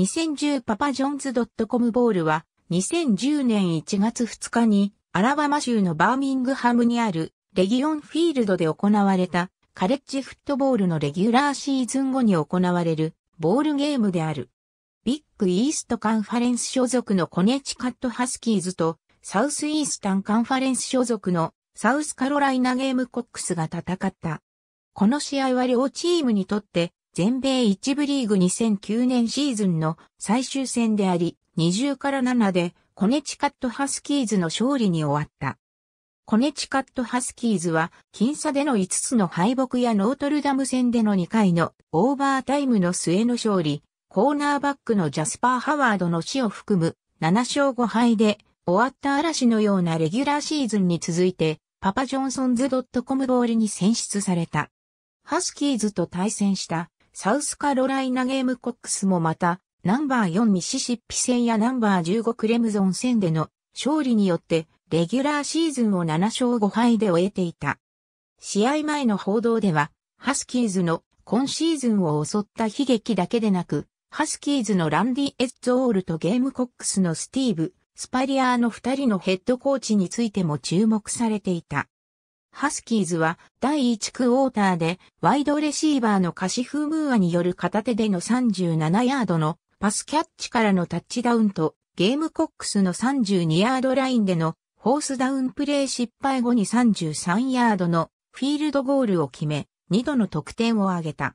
2010パパジョンズ .com ボールは2010年1月2日にアラバマ州のバーミングハムにあるレギオンフィールドで行われたカレッジフットボールのレギュラーシーズン後に行われるボールゲームである。ビッグイーストカンファレンス所属のコネチカットハスキーズとサウスイースタンカンファレンス所属のサウスカロライナゲームコックスが戦った。この試合は両チームにとって全米一部リーグ2009年シーズンの最終戦であり、20から7でコネチカットハスキーズの勝利に終わった。コネチカットハスキーズは、僅差での5つの敗北やノートルダム戦での2回のオーバータイムの末の勝利、コーナーバックのジャスパー・ハワードの死を含む7勝5敗で終わった嵐のようなレギュラーシーズンに続いて、パパジョンソンズ・ドット・コムボールに選出された。ハスキーズと対戦したサウスカロライナゲームコックスもまた、ナンバー4ミシシッピ戦やナンバー15クレムゾン戦での勝利によって、レギュラーシーズンを7勝5敗で終えていた。試合前の報道では、ハスキーズの今シーズンを襲った悲劇だけでなく、ハスキーズのランディ・エッツオールとゲームコックスのスティーブ、スパリアーの2人のヘッドコーチについても注目されていた。ハスキーズは第1クォーターでワイドレシーバーのカシフムーアによる片手での37ヤードのパスキャッチからのタッチダウンとゲームコックスの32ヤードラインでのホースダウンプレイ失敗後に33ヤードのフィールドゴールを決め2度の得点を挙げた。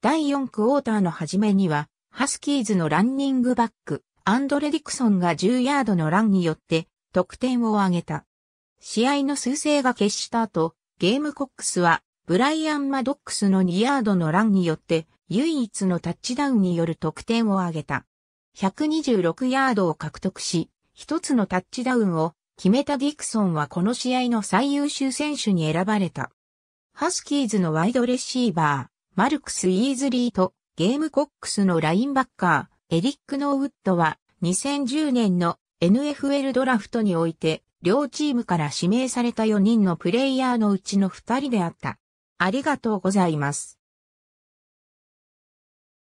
第4クォーターの初めにはハスキーズのランニングバックアンドレ・ディクソンが10ヤードのランによって得点を挙げた。試合の数勢が決した後、ゲームコックスは、ブライアン・マドックスの2ヤードのランによって、唯一のタッチダウンによる得点を挙げた。126ヤードを獲得し、一つのタッチダウンを決めたディクソンはこの試合の最優秀選手に選ばれた。ハスキーズのワイドレシーバー、マルクス・イーズリーとゲームコックスのラインバッカー、エリック・ノーウッドは2010年の NFL ドラフトにおいて両チームから指名された4人のプレイヤーのうちの2人であった。ありがとうございます。